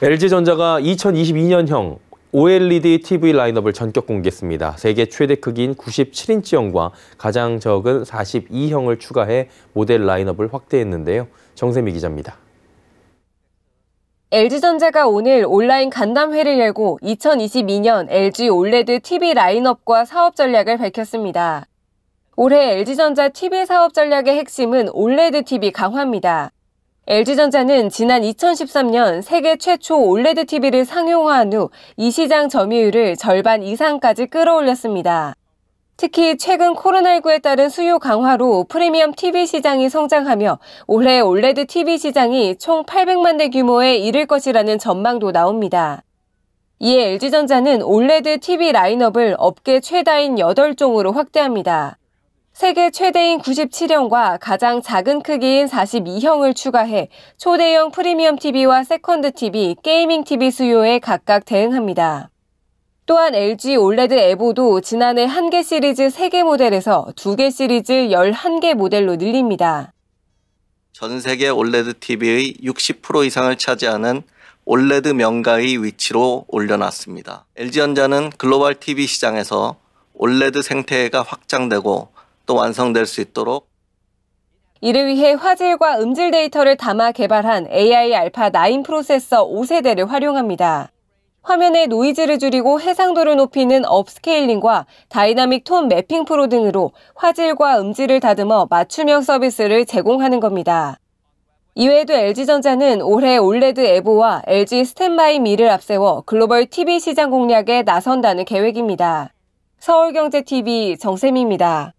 LG전자가 2022년형 OLED TV 라인업을 전격 공개했습니다. 세계 최대 크기인 97인치형과 가장 적은 42형을 추가해 모델 라인업을 확대했는데요. 정세미 기자입니다. LG전자가 오늘 온라인 간담회를 열고 2022년 LG OLED TV 라인업과 사업 전략을 밝혔습니다. 올해 LG전자 TV 사업 전략의 핵심은 OLED TV 강화입니다. LG전자는 지난 2013년 세계 최초 올레드 TV를 상용화한 후 이 시장 점유율을 절반 이상까지 끌어올렸습니다. 특히 최근 코로나19에 따른 수요 강화로 프리미엄 TV 시장이 성장하며 올해 올레드 TV 시장이 총 800만 대 규모에 이를 것이라는 전망도 나옵니다. 이에 LG전자는 올레드 TV 라인업을 업계 최다인 8종으로 확대합니다. 세계 최대인 97형과 가장 작은 크기인 42형을 추가해 초대형 프리미엄 TV와 세컨드 TV, 게이밍 TV 수요에 각각 대응합니다. 또한 LG 올레드 에보도 지난해 1개 시리즈 3개 모델에서 2개 시리즈 11개 모델로 늘립니다. 전 세계 올레드 TV의 60% 이상을 차지하는 올레드 명가의 위치로 올려놨습니다. LG전자는 글로벌 TV 시장에서 올레드 생태계가 확장되고 또 완성될 수 있도록 이를 위해 화질과 음질 데이터를 담아 개발한 AI 알파 9 프로세서 5세대를 활용합니다. 화면의 노이즈를 줄이고 해상도를 높이는 업스케일링과 다이나믹 톤 매핑 프로 등으로 화질과 음질을 다듬어 맞춤형 서비스를 제공하는 겁니다. 이외에도 LG전자는 올해 올레드 에보와 LG 스탠바이 미를 앞세워 글로벌 TV 시장 공략에 나선다는 계획입니다. 서울경제TV 정샘입니다.